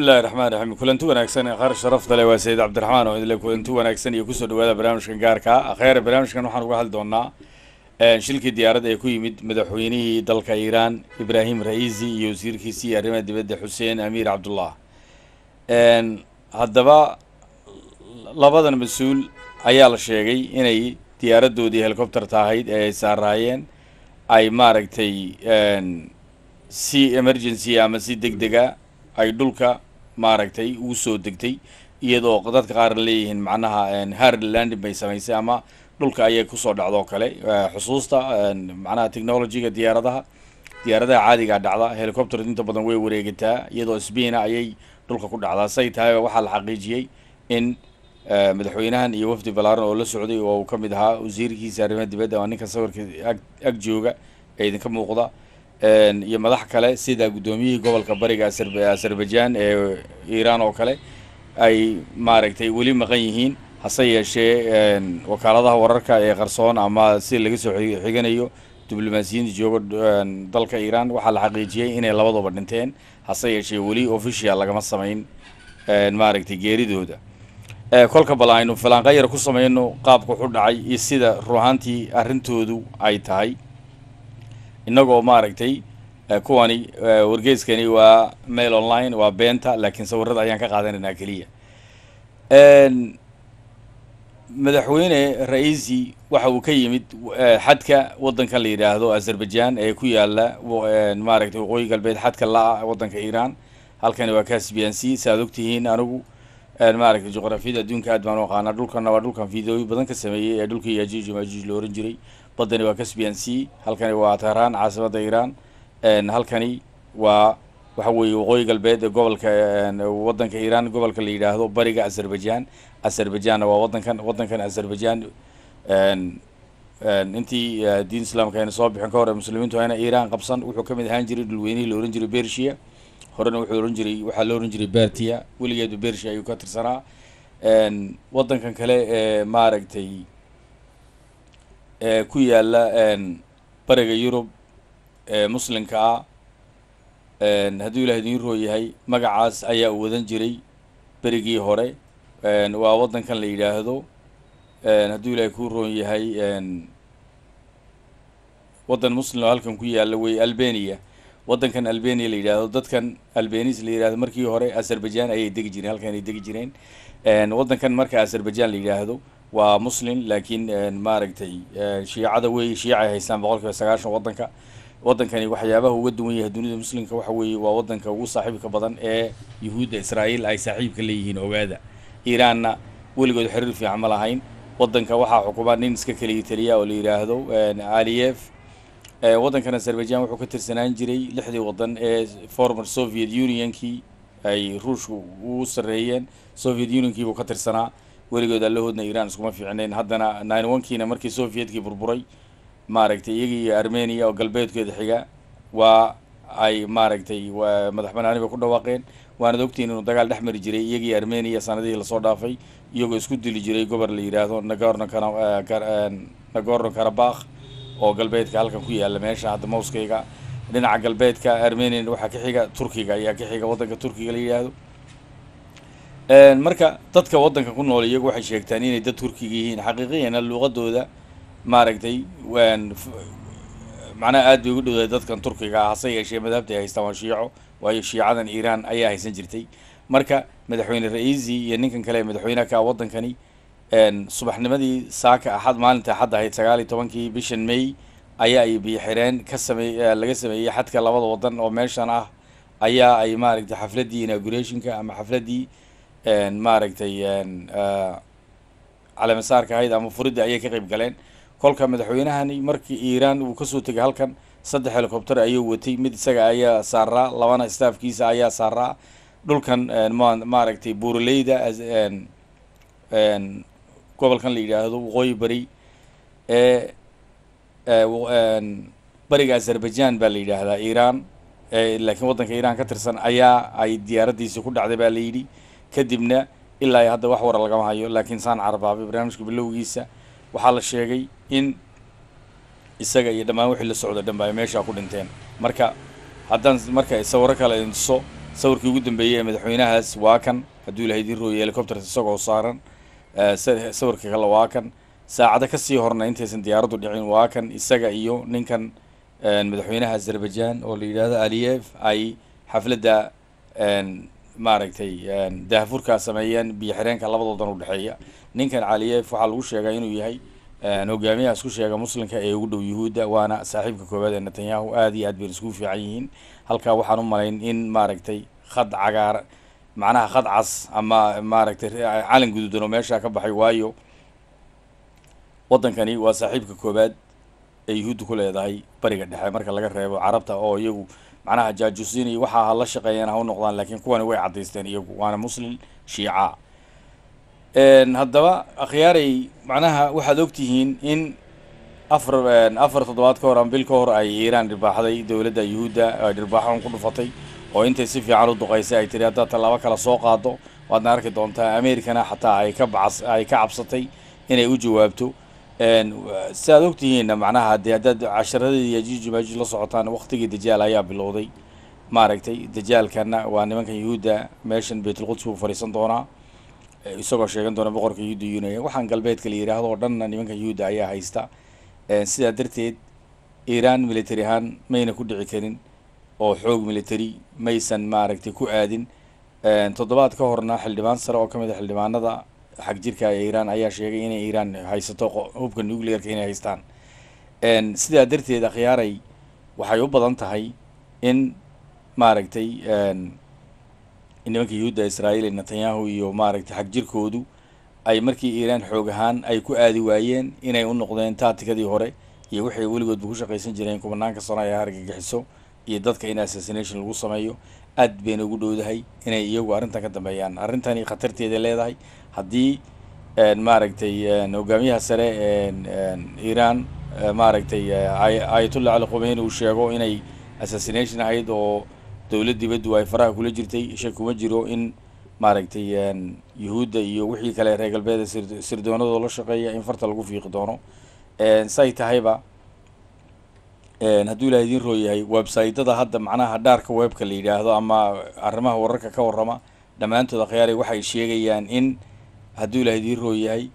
bismillahi raxmaan raxiim kulanti wanaagsan akhaar sharafta leh waa sayid cabdiraxmaan oo idinle kulanti wanaagsan iyo kusoo dhawaada barnaamijkan gaarka akheer barnaamijkan waxaan uga hadli doonaa eh, shilkii diyaaradda ee ku yimid madaxweynihii dalka iiraan ibraahim ra-iisi iyo wasiirkiisii arrimaha dibadda xuseen amiir cabdullah haddaba labadan mas-uul ayaa la sheegay inay diyaaradoodii helicopterta ahayd ee ay saaraayeen ay maaragtay si emergency ama si deg dega ay dhulka maaragtay uu soo degtay iyadoo dadka qaar leeyihiin macnaha hard landing bay samaysay ama dhulka ayay kusoo dhacdoo kale xusuusta macnaha technologyga diyaaradaha diyaaradaha caadigaa dhacda helicopter inta badan way wareegataa iyadoo sbiina ayay dhulka ku dhacdaa say tahayba waxaa la xaqiijiyey in madaxweynahan iyo wafdi balaaran oo la socday oo uu ka mid ahaa wasiirkiisa arrimaha dibadda oo ninka sawirka ag ag jooga ee idinka muuqda iyo madax kale sida guddoomiyihii gobolka bariga azerbaijan ee iiraan oo kale ay maaragtay weli maqan yihiin hase yeeshee wakaaladaha wararka ee qarsoon ama si laga soo xiganayo diblomaasiyiinta jooga dalka iiraan waxaa la xaqiijiyey inay labadooba dhinteen hase yeeshee weli official lagama samayn maaragtay geeridooda kolka bal aynu filaanqayar ku samayno qaabka wuxu dhacay iyo sida ruhaantii arrintoodu ay tahay inagoo maaragtay eh, kuwani eh, wargeyskani waa mail online waa beenta laakiin sawirada ayaan ka qaadanaynaa keliya madaxweyne ra-iisi waxa uu ka yimid eh, xadka waddankan la yidhaahdo azerbaijan ee ku yaala maaragtay waqooyi galbeed xadka la-a ah waddanka iiraan halkani waa caspian c si aad ogtihiin anigu maaragtay juqrafiyada adduunka aad baan u aqaanaa dhulkanna waa dhulkan fideoyi badan ka sameeyey ee dhulkii yajuuj majuuj la oran jiray badani waa caspian sea halkani waa tehran caasimada iran halkani waa waxa weeye waqooyi galbeed ee gobolka wadanka iran gobolka la yidhaahdo bariga azerbaijan azerbajanna waa wadankan wadankan azerbajan intii eh, diin islaamka ayna soo bixin ka hore muslimiintu ayna iiraan qabsan wuxuu ka mid ahaan jiray dhulweynihii la ohan jiray bershiya horena wuxuu ohan jiray waxaa la ohan jiray bertia weligeedba bershiya ayuu ka tirsanaa wadankan kale ee eh, maaragtay ku yaala bariga yurub ee muslimka ah hadduu ilaah idiin roo yahay magacaas ayaa u wadan jiray berigii hore waa waddankan la yidhaahdo hadduu ilaahay kuu roon yahay waddan muslim oo halkan ku yaalla wey albania waddankan albania la yidhaahdo dadkan albanis la yidhahdo markii hore azerbaijan ayay degi jireen halkan ay degi jireen waddankan marka azerbaijan la yidhaahdo waa muslim laakiin eh, maaragtay eh, shiicada weeye shiica ay haystaan boqol sagaashan wadanka wadankani waxyaabaha uga duwan yahay dunida muslimka waxa weeye waa wadanka ugu saaxiibka badan ee yuhuudda israa'iil ay saaxiibka leeyihiin ogaada iiraanna weligood xiriir fiican ma lahayn wadanka waxaa xukumaa nin iska keliya taliya oo la yidhaahdo eh, aliyef waddankan azerbaijaan wuxuu ka tirsanaan jiray lixdii wadan ee former soviet unionkii ay ruushku ugu sarreeyeen soviet unionkii buu ka tirsanaa weligood allahoodna iran iskuma fiicnayn haddana nine onkiina markii sovietkii burburay maaragtay iyagii armenia oo galbeedkeeda xiga waa ay maaragtay madax banaaniba ku dhawaaqeen waanad ogtiin inuu dagaal dhex mari jiray iyagii armenia sanadihii lasoo dhaafay iyagoo isku dili jiray gobor la yidhaahdo nagorno eh, eh, nagorno karabakh oo galbeedka halkan ku yaalla meesha hadda mowskayga dhinaca galbeedka armenian waxaa ka xiga turkiga ayaa ka xiga waddanka turkiga la yidhaahdo marka dadka waddanka ku nool iyagu waxay sheegtaan inay dad turkiga yihiin xaqiiqiyana luuqadooda maaragtay waan macnaha aad bay ugu dhowdahay dadkan turkiga ah hase yeeshee madhabtay haystaan waa shiico waayo shiicadan iiraan ayaa haysan jirtay marka madaxweyne ra-iisi iyo ninkan kale ee madaxweynaha ka ah waddankani subaxnimadii saaka axad maalinta axad ahayd sagaal iyo tobankii bishan may ayaa ay biyo xireen ka samey laga sameeyey xadka labada waddan oo meeshan ah ayaa ay maaragtay xafladii inaugurationka ama xafladii maaragtay ah, caleemasaarka ahayd ama furidda ayay ka qeyb galeen kolka madaxweynahani markii iiraan uu kasoo tegay halkan saddex helicopter ayuu watay mid isaga ayaa saaraa labana staafkiisa ayaa saaraa dhulkan maaragtay buuraleyda gobolkan la yidhaahdo waqooyi beri ee beriga azerbaijan baa la yidhaahdaa iiraan laakiin waddanka iiraan ka tirsan ayaa ay diyaaraddiisii ku dhacday baa la yidhi kadibna ilaa hadda wax wara lagama hayo laakiin saan carbaabay barnaamijka bilowgiisa waxaa la sheegay in isaga iyo dhammaan wixii la socda dhanba ay meeshaa ku dhinteen marka haddaan marka sawiro kale tuso sawirkii ugu dambeeyey ee madaxweynahaas waa kan hadduu ilahay idiin rooyay helicopters isagoo saaran sawirka kale waa kan saacado kasii horna intaysan diyaaraddu dhicin waa kan isaga iyo ninkan madaxweynaha azerbaijan oo la yidhaahdo aliyev ay xafladda maaragtay daahfurkaa sameeyeen biyo xireenka labadoodan udhexeeya ninkan caliyeef waxaa lagu sheegaa inuu yahay hogaamiyaha isku sheega muslimka ee ugu dhow yahuudda waana saaxiibka koowaad ee netanyahu aad iyo aad bayna iskugu fiican yihiin halkaa waxaan u malayn in maaragtay khad cagaar macnaha khad cas ama maaragtay calan guduudan oo meeshaa ka baxay waayo waddankani waa saaxiibka koowaad ee yuhuudda ku leedahay bariga dhexe marka laga reebo carabta oo iyagu macnaha jaajuusinay waxa ha la shaqeeyana ha u noqdaan laakiin kuwani way caddaysteen iyagu waana muslim shiica haddaba akhyaaray macnaha waxaad og tihiin in afar afar toddobaad ka hor ama bil ka hor ay iiraan dhibaaxday dowladda yuhuudda ay dhirbaaxon ku dhufatay oo intay si fiican u duqaysay ay tiri haddaad tallaabo kale soo qaado waadna arki doontaa americana xataa ay ka bacas ay ka cabsatay inay u jawaabto si ogtihiinna macnaha dee haddaad casharadii yajuuj maajuuj la socotaan waktigii dajaal ayaa bilowday maaragtay dajaalkana waa nimanka yuhuudda meeshan baytulquds buu fadhiisan doonaa isagoo sheegan doona boqorka yuhuudda yuunaya waxaan galbeedka la yidhaahdo oo dhanna nimanka yuhuudda ayaa haysta sidaa darteed iiraan military ahaan mayna ku dhici karin oo xoog military maysan maaragtay ku aadin toddobaad ka horna xildhibaan sare oo ka mid a ah xildhibaanada xagjirka jirka iiraan ayaa sheegay inay iiraan haysato hubka nuclearka inay haystaan sidaa darteed akhyaaray waxay u badan tahay in maaragtay nimanka yuhuudda israa'iil ee netanyahu iyo maaragtay xagjirkoodu ay markii iiraan xoog ahaan ay ku aadi waayeen inay u noqdeen taatikadii hore iyo waxay weligoodba ku shaqaysan jireen kumanaanka sano ay hargagixiso iyo dadka in assassination lagu sameeyo aad bayna ugu dhowdahay inay iyagu arrintan ka dambeeyaan arrintani khatarteeda leedahay haddii maaragtay hogaamiyaha sare iran maaragtay ayatollah ali khomeini uu sheego inay assassination ahayd oo dowlad dibaddu ay faraha kula jirtay shay kuma jiro in maaragtay yuhuudda iyo wixii kale reer galbeeda sirdoonadoo la shaqeeya in farta lagu fiiqi doono say tahayba hadduu ilaha idiin rooyahay yahay websaytada hadda macnaha dhaarka webka la yidhaahdo ama arrimaha wararka ka warrama dhammaantooda khiyaaray waxay sheegayaan in hadduu ilaah idiin roo yahay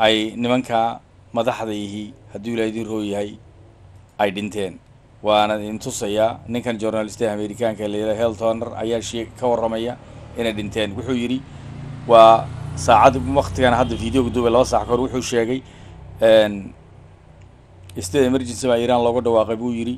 ay nimankaa madaxdaihii hadduu ilaah idiin roo yahay ay dhinteen waana in tusaya ninkan journalistaha amerikaanka layidhaha heltoner ayaa shee ka warramaya inay dhinteen wuxuu yidhi waa saacad waktigan hadda video duube laba saac kahor wuxuu sheegay state emergency baa iiraan looga dhawaaqay buu yidhi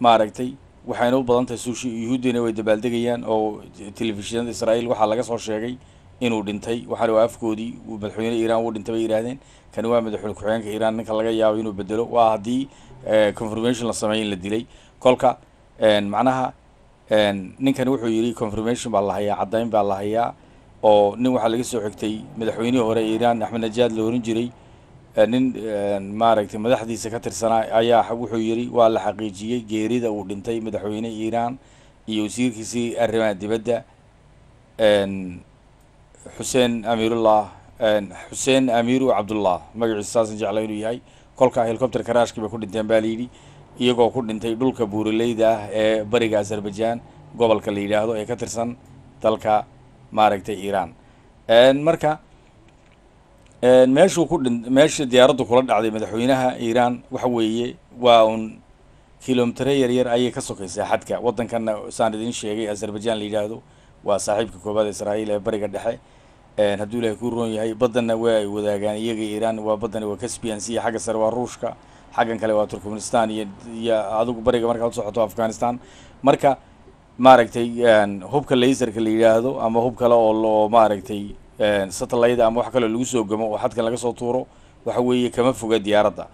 maaragtay waxayna u badan tahay suushi yuhuuddina way dabaaldegayaan oo telefishinada israa'iil waxaa laga soo sheegay inuu dhintay waxaana waa afkoodii madaxweyne iiraan uu dhintay bay yidhaahdeen kani waa madaxweyne ku-xigeenka iiraan ninka laga yaabo inuu bedelo waa haddii eh, confirmation la sameeya in la dilay kolka eh, macnaha eh, ninkani wuxuu yidhi confirmation baa la hayaa caddayn baa la hayaa oo nin waxaa laga soo xigtay madaxweynihii hore iiraan axmed najaad la oran jiray Eh, nin eh, maaragtay madaxdiisa ka tirsanaa ayaa wuxuu yidhi waa la xaqiijiyey geerida uu dhintay madaxweyne iiraan iyo wasiirkiisii arrimaha dibadda eh, xuseen amiirullah xuseen amiiru cabdullah magaciisa saasan jeclay inuu yahay kolka helicopter karaashkii bay ku dhinteen baa layidhi iyagoo ku dhintay dhulka buurileyda ah ee bariga azerbaijan gobolka la yidhaahdo ee ka tirsan dalka maaragtay iiraan marka meeshuu ku dhin meesha diyaaraddu kula dhacday madaxweynaha iiraan waxa weeye waa un kilomitere yar yar ayay ka sokaysaa xadka waddankanna saan idiin sheegay azerbaijan la yidhaahdo waa saaxiibka koobaad israa'iil ee bariga dhexe hadduu ilaahay ku roon yahay baddanna waa ay wadaagaan iyaga iiraan waa baddani waa caspian siya xagga sare waa ruushka xaggan kale waa turkmenistan iyo iyo adigu bariga markaa u socoto afghanistan marka maaragtay hubka laserka la yidhaahdo ama hub kale oo oo maaragtay satellite ama wax kale lagu soo gamo oo xadkan laga soo tuuro waxa weeye kama foga diyaaradda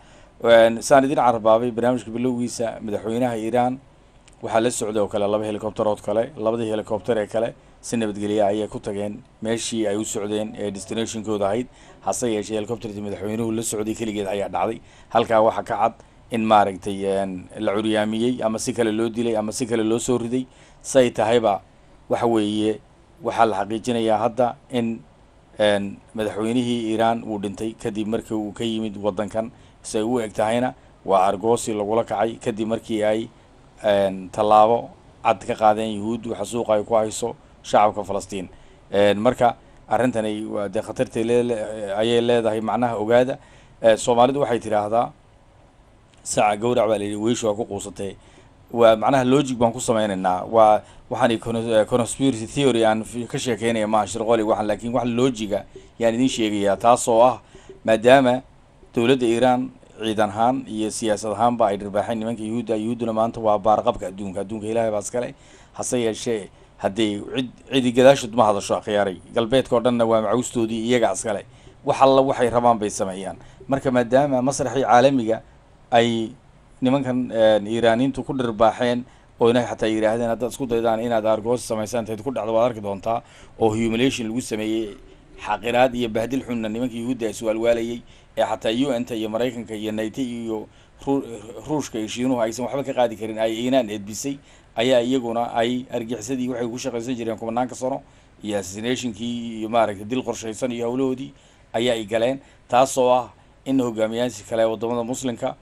saan idin carbaabay barnaamijka bilowgiisa madaxweynaha iiraan waxaa la socday oo kale laba helicopter kale labadii helicopter ee kale si nabadgeliya ayay ku tageen meeshii ay u socdeen ee destinationkooda ahayd hase yeeshee helicopterkii madaxweynuhu la socday keligeed ayaa dhacday halkaa waxaa ka cad in maaragtay la curyaamiyey ama si kale loo dilay ama si kale loo soo riday say tahayba waxa weeye waxaa la xaqiijinayaa hadda in madaxweynihii iiraan uu dhintay kadib markii uu ka yimid waddankan say u eg tahayna waa argoosi lagula kacay kadib markii ay tallaabo cad ka qaadeen yahuuddu xasuuqa ay ku hayso shacabka falastiin marka arrintani dee khatarta ayay leedahay macnaha ogaada e, soomaalidu waxay tidhaahdaa saca gawrac baa la yidhi weyshu waa ku quusatee waa macnaha logic baan ku samaynaynaa waa waxaan eh, conspiracy theory aan ka sheekeynaya maaha shirqoli waxaan lakin wax lojiga yaan idin sheegayaa taas ah maadaama dowladda iiraan ciidan ahaan iyo siyaasad ahaanba ay dhirbaaxeen nimanka yuhuudda yuhuudduna maanta waa baarqabka adduunka adduunka ilahay baa iskale hase yeeshee hadday cid cidi gadaashood ma hadasho akhyaaray galbeedka dhanna waa macawustoodii iyaga iskale wax alla waxay rabaan bay sameeyaan marka maadaama masraxii caalamiga ay nimankan eh, iiraaniintu ku dhirbaaxeen oo inay xataa yidhaahdeen haddaad isku daydaan inaad aargoosa samaysaan intayd ku dhacdo waad arki doontaa oo humiliation lagu sameeyey xaqiraad iyo bahdil xunna nimanka yuhuudda ay suwaalwaalayey ee xataa u n ta iyo maraykanka iyo nayta iyo ruushka iyo shiinuhu aysan waxba ka qaadi karin ay iinaan edbisay ayaa iyaguna ay argixisadii waxay ku shaqaysan jireen kumanaanka sano iyo assassinationkii iyo maaragtay dil qorshaysan iyo howlahoodii ayaa ay galeen taasoo ah in hogaamiyaansi kale ee wadamada muslimka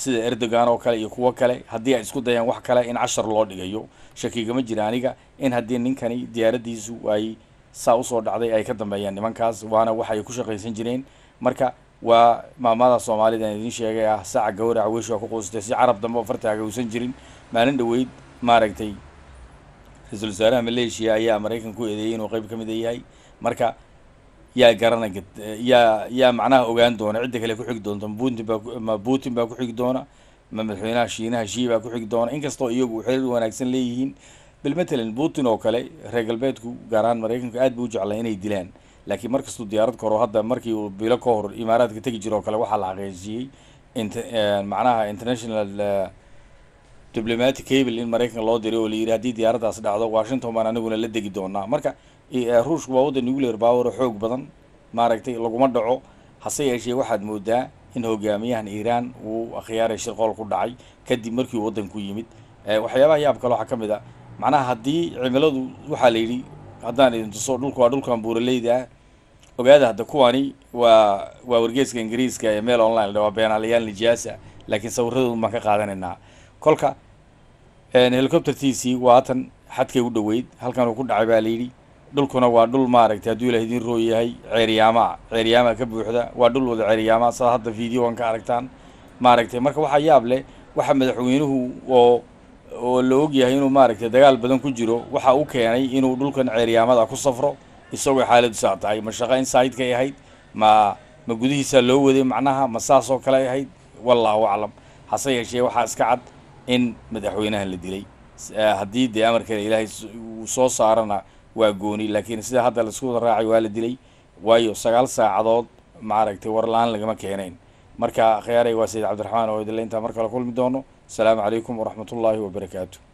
sida erdogan oo kale iyo kuwo kale haddii ay isku dayaan wax kale in cashar loo dhigayo shakigama jira aniga in haddii ninkani diyaaradiisu ay saa usoo dhacday ay ka dambeeyaan nimankaas waana waxa ay ku shaqaysan jireen marka waa maamada soomaalida aan idiin sheegay ah saaca gawraca weeshu ku quustay si carab dambe oo fartaaga uusan jirin maalin dhaweyd maaragtay ra-iisul wasaaraha maleeshiya ayaa maraykanku eedeeyay inuu qeyb ka mida yahay marka yaa garana yaa yaa macnaha ogaan doona cidda kale kuxigi doonto putin ba ma putin baa kuxigi doona ma madaxweynaha shiinaha shi baa kuxigi doona inkastoo iyagu xiriir wanaagsan leeyihiin bal matalan putin oo kale reer galbeedku gaar ahaan maraykanka aad buu u jeclay inay dilaan laakiin markastuu diyaarad ka hadda markii uu bilo ka hor imaaraadka tegi jira oo kale waxaa la xaqiijiyey int eh, macnaha international eh, diblomatic cable in maraykanka loo diray oo layidhi haddii diyaaraddaas dhacdo washington baan aniguna la degi doonaa marka eh, ruushku waa waddan nuclear bowero xoog badan maaragtay laguma dhaco hase yeeshee waxaad moodaa in hogaamiyahan iiraan uu akhyaaray shirqool ku dhacay kadib markiiu waddanku yimid eh, waxyaabaha yaab kale waxaa ka mid a ah, macnaha haddii cimiladu waxaa la yidhi haddaan idin tuso dhulku waa dhulkan buuraleyda ah ogaada hadda kuwani waa waa wargeeska ingiriiska ee meel online waa beenaalayaal nijaasa laakiin sawiradoodun baan ka qaadanaynaa kolka helicoptertiisii waa haatan xadkay u dhoweyd halkanuu ku dhacay baa layidhi dhulkuna waa dhul maaragtay hadduu ilaah idiin rooy yahay ceeryaamaa ceeryaamaa ka buuxda waa dhul wada ceeryaamaa saad hadda videogan ka aragtaan maaragtay marka waxaa yaab leh waxa madaxweynuhu oo oo la og yahay inuu maaragtay dagaal badan ku jiro waxa u keenay inuu dhulkan ceeryaamada ku safro isagoo xaaladu saa tahay ma shaqo insaidekay ahayd ma ma gudihiisaa loo waday macnaha ma saasoo kale ahayd wallaahu aclam hase yeeshee waxaa iska cad in madaxweynaha la dilay ah, haddii dee amarkeeda ilaahay uu soo saarana waa gooni laakiin sida hadda laisku wada raacay waa la dilay waayo sagaal saacadood maaragtay warla-aan lagama keenayn marka khyaarey waa sayid cabdiraxmaan oo idinle intaa mar kale kulmi doono asalaamu calaykum waraxmatullaahi wabarakaatu